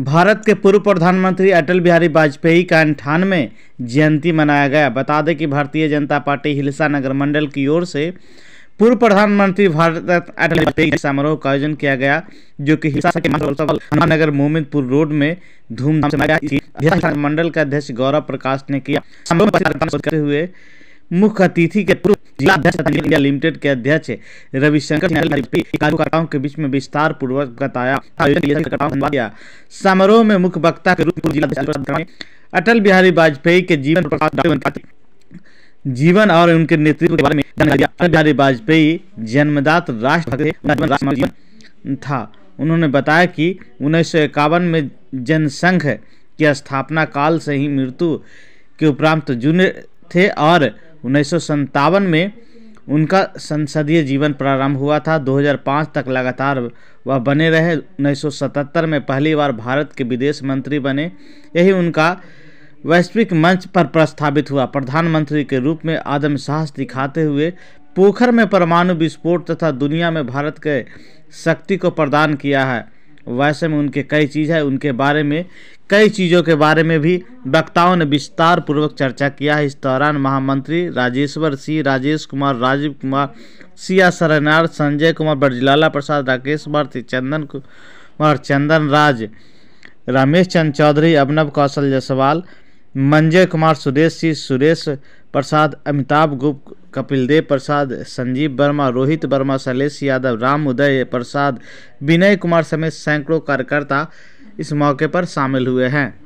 भारत के पूर्व प्रधानमंत्री अटल बिहारी वाजपेयी का अंठानवे जयंती मनाया गया बता दें कि भारतीय जनता पार्टी हिलसा नगर मंडल की ओर से पूर्व प्रधानमंत्री भारत अटल वाजपेयी समारोह का आयोजन किया गया जो कि हिलसा के नगर मोमिनपुर रोड में धूमधाम से मनाया मंडल के अध्यक्ष गौरव प्रकाश ने किया हुए मुख्य अतिथि के पूर्व जिलाध्यक्ष तथा इंडिया लिमिटेड के अध्यक्ष रविशंकर कार्यकर्ताओं के बीच में विस्तार पूर्वक बताया समारोह में मुख्य वक्ता के रूप में जिला अटल बिहारी वाजपेयी के जीवन जीवन और उनके नेतृत्व के बारे में जानकारी अटल बिहारी वाजपेयी जन्मदात राष्ट्र था उन्होंने बताया कि उन्नीस में जनसंघ की स्थापना काल से ही मृत्यु के उपरांत जूनियर थे और उन्नीस में उनका संसदीय जीवन प्रारंभ हुआ था 2005 तक लगातार वह बने रहे 1977 में पहली बार भारत के विदेश मंत्री बने यही उनका वैश्विक मंच पर प्रस्थापित हुआ प्रधानमंत्री के रूप में आदम साहस दिखाते हुए पोखर में परमाणु विस्फोट तथा दुनिया में भारत के शक्ति को प्रदान किया है वैसे में उनके कई चीज़ है उनके बारे में कई चीज़ों के बारे में भी वक्ताओं ने विस्तार पूर्वक चर्चा किया है इस दौरान महामंत्री राजेश्वर सिंह राजेश कुमार राजीव कुमार सिया सरनार संजय कुमार ब्रजलाला प्रसाद राकेश भारती चंदन कुमार चंदन राज रमेश चंद चौधरी अभिनव कौशल जसवाल मंजय कुमार सुरेश सिंह सुरेश प्रसाद अमिताभ गुप्त कपिल देव प्रसाद संजीव वर्मा रोहित वर्मा शैलेश यादव राम उदय प्रसाद विनय कुमार समेत सैकड़ों कार्यकर्ता इस मौके पर शामिल हुए हैं